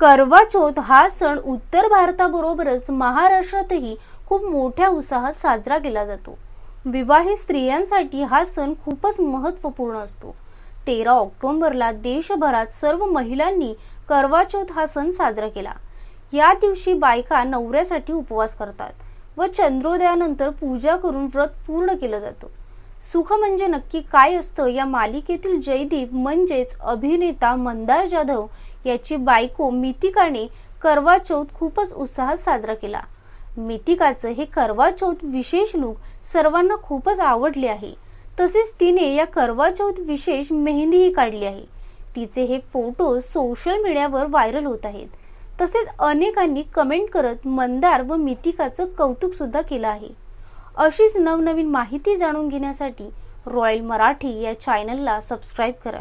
करवाचौथ हा सण उत्तर भारताबरोबरच महाराष्ट्रातही खूप मोठ्या उत्साहात साजरा केला जातो विवाहित स्त्रियांसाठी हा सण खूपच महत्त्वपूर्ण असतो तेरा ऑक्टोबरला देशभरात सर्व महिलांनी करवाचौथ हा सण साजरा केला या दिवशी बायका नवऱ्यासाठी उपवास करतात व चंद्रोदयानंतर पूजा करून व्रत पूर्ण केलं जातं सुख म्हणजे नक्की काय असतं या मालिकेतील जयदीप म्हणजेच अभिनेता मंदार जाधव याची बायको मितिकाने करवा चौथ खूपच उत्साहात साजरा केला मितिकाचं हे करवा चौथ विशेष लुक सर्वांना खूपच आवडले आहे तसेच तिने या करवा चौथ विशेष मेहंदीही काढली आहे तिचे हे फोटो सोशल मीडियावर व्हायरल होत आहेत तसेच अनेकांनी कमेंट करत मंदार व मितिकाचं कौतुक सुद्धा केलं आहे अशीच नवनवीन माहिती जाणून घेण्यासाठी रॉयल मराठी या चॅनलला सबस्क्राईब करा